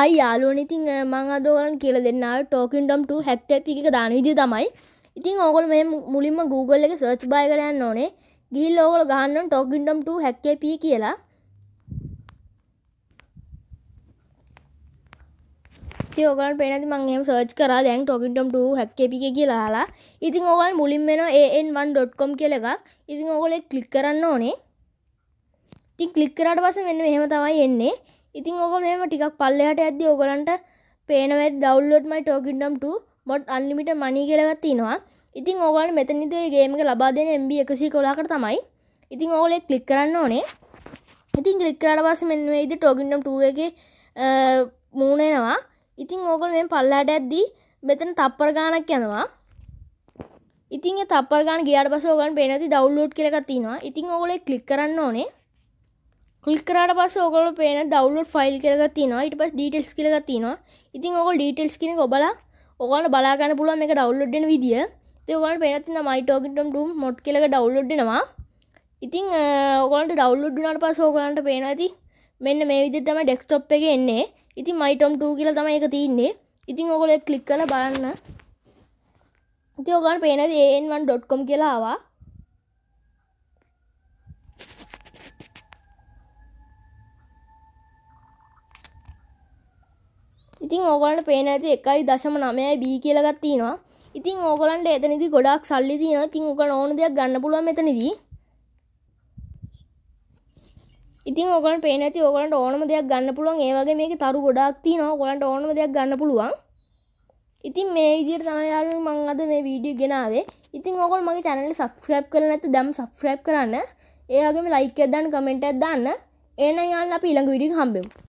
අයි යාලුවනිතින් මං අදෝගන් කියල දෙන්නාව ටෝකින්ඩම්2 හැක්ටප එක දාන විදි තමයි ඉතින් ඕගොල් මේ මුලින්ම Google එක සර්ච් බය කරයන්න ඕනේ ගිල් ඕගොල ගහන්න ටෝකින්ඩම්2 හැක්කප කියලා ඕගන් පෙනති මංගේම සර්ච් කරා දැන් ටොකින්ටම්2 හැක්කපික කියලා හලා ඉතින් ඕගල් මුලින් වෙන ඒන්1.com කියල එකක් ඉතින් ඕගොලෙ කලික් කරන්න ඕනේ ඉතින් කලික් කරට පස මෙන්න මෙහෙම තමයි එන්නේ ඉතින් ඕක මෙම ටිකක් පල්ලෙහට ඇද්දි ඕගලන්ට පේනවැත් ඩවල්ලෝඩ්මයි ටෝකින්ඩම්ට මොට් අන්ලිමිට මනී කෙලගත් තිනවා ඉතින් ඕගල මෙතනිදේ ගේමක ලබා දෙන එම්බ එකසි කොලාකට තමයි ඉතින් ඕලෙ කලික් කරන්න ඕනේ ඉතින් ගලික්කරට පස මෙන්වේද ටෝගින්ඩම් ටුවගේ මූනෙනවා ඉතින් ඕගල් මෙ පල්ලාට ඇද්දී මෙතන තප්පර ගානක් යනවා ඉතින් තපරගාන ගේට පසෝගන් පේනති ඩවල්ලෝඩ් කෙලගත් තිනවා ඉතින් ඕලෙ කලික් කරන්න ඕනේ කල්කරට පස ඔගල පේන ඩවලෝඩ් ෆයිල් කරග තිනවා ඉට පස් ඩීටෙල්ස් කරග තිනවා ඉතින් ඔක ඩීටෙල්ස් කෙන ඔබල ඔගල බලාගන්න පුළුවන් එක ඩවලෝඩ්ඩන විදිිය තවල් පෙනතින මයිටෝගටම් ඩුම් මොට් කෙලක ඩවලෝඩ්නවා ඉතින් ඔගලන්ට ඩවලෝඩ්ඩුනට පස ඕගලන්ට පේන ඇති මෙන්න මේ විදි තම ඩෙක්ස්ටොප් එක එන්නේ ඉති මයිටම් ටූ කියල තම එක තියන්නේ ඉතින් ඔගොල කලික් කල බලන්න ඉති ඔගන් පේන ඒන්වන්.කොම් කියලාවා ඉතින් ඕගලන්ට පේන ඇති එකයි දශම නමයයි බී කියලගත් තියෙනවා ඉතින් ඕගලන්ට එතනිදි ගොඩක් සල්ලි තියෙනවා ඉතින් ඕක ඕන දෙයක් ගන්න පුළුවන් මෙතනදී ඉතින් ඕගලන්ට පේන ඇති ඕගලන්ට ඕනම දෙයක් ගන්න පුළුවන් ඒ වගේ මේකේ තරු ගොඩක් තියෙනවා ඕගලන්ට ඕනම දෙයක් ගන්න පුළුවන් ඉතින් මේ විදිහට තමයි යාළුවෝ මම අද මේ වීඩියෝ ගෙනාවේ ඉතින් ඕගොල්ලෝ මගේ channel එක subscribe කරලා නැත්නම් දැන් subscribe කරන්න ඒ වගේම like එකක් දාන්න comment එකක් දාන්න එහෙනම් යාළුවෝ අපි ඊළඟ වීඩියෝ එක හම්බෙමු